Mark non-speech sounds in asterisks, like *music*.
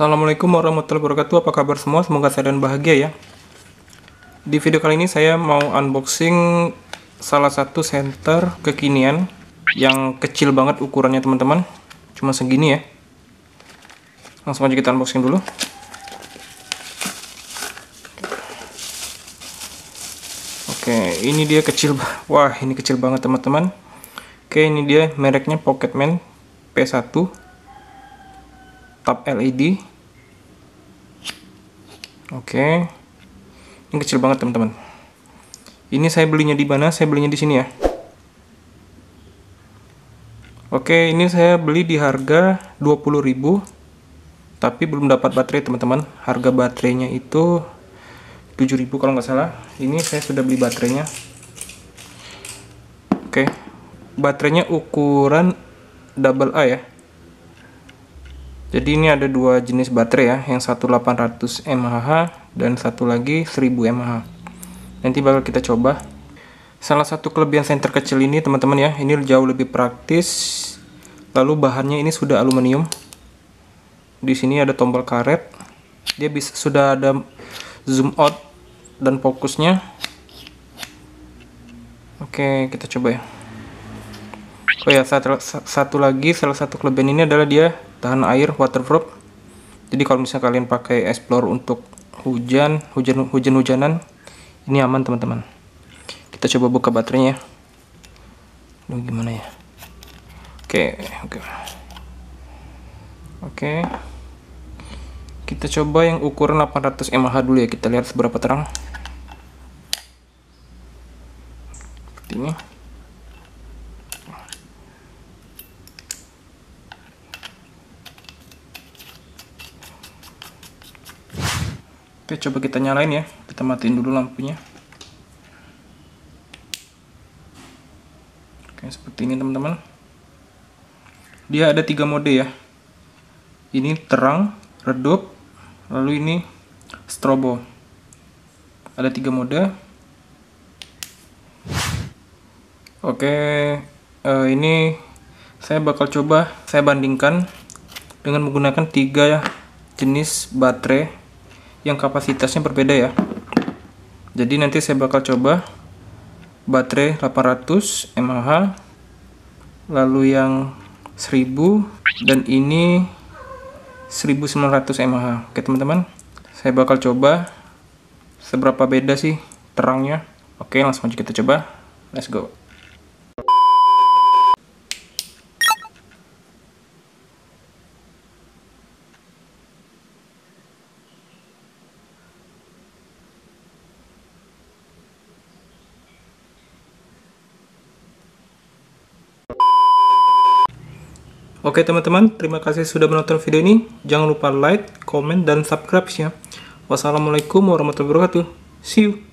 Assalamualaikum warahmatullahi wabarakatuh. Apa kabar semua? Semoga sehat dan bahagia ya. Di video kali ini saya mau unboxing salah satu senter kekinian yang kecil banget ukurannya teman-teman. Cuma segini ya. Langsung aja kita unboxing dulu. Oke, ini dia kecil. *laughs* Wah, ini kecil banget teman-teman. Oke, ini dia mereknya Pocketman P1 tab LED Oke. Ini kecil banget, teman-teman. Ini saya belinya di mana? Saya belinya di sini ya. Oke, ini saya beli di harga 20.000 tapi belum dapat baterai, teman-teman. Harga baterainya itu 7.000 kalau nggak salah. Ini saya sudah beli baterainya. Oke. Baterainya ukuran double A ya. Jadi ini ada dua jenis baterai ya, yang satu 800 mAh dan satu lagi 1000 mAh. Nanti bakal kita coba. Salah satu kelebihan senter kecil ini teman-teman ya, ini jauh lebih praktis. Lalu bahannya ini sudah aluminium. Di sini ada tombol karet. Dia bisa sudah ada zoom out dan fokusnya. Oke, kita coba ya. Oh ya, satu, satu lagi salah satu kelebihan ini adalah dia tahan air waterproof jadi kalau misalnya kalian pakai explore untuk hujan hujan hujan hujanan ini aman teman-teman kita coba buka baterainya lu gimana ya oke oke oke kita coba yang ukuran 800 mAh dulu ya kita lihat seberapa terang seperti ini Oke, coba kita nyalain ya. Kita matiin dulu lampunya. Oke, seperti ini teman-teman. Dia ada tiga mode ya. Ini terang, redup, lalu ini strobo. Ada tiga mode. Oke, eh, ini saya bakal coba saya bandingkan dengan menggunakan tiga jenis baterai yang kapasitasnya berbeda ya. Jadi nanti saya bakal coba baterai 800 mAh lalu yang 1000 dan ini 1900 mAh. Oke, teman-teman. Saya bakal coba seberapa beda sih terangnya. Oke, langsung aja kita coba. Let's go. Oke teman-teman, terima kasih sudah menonton video ini. Jangan lupa like, comment, dan subscribe ya. Wassalamualaikum warahmatullahi wabarakatuh. See you.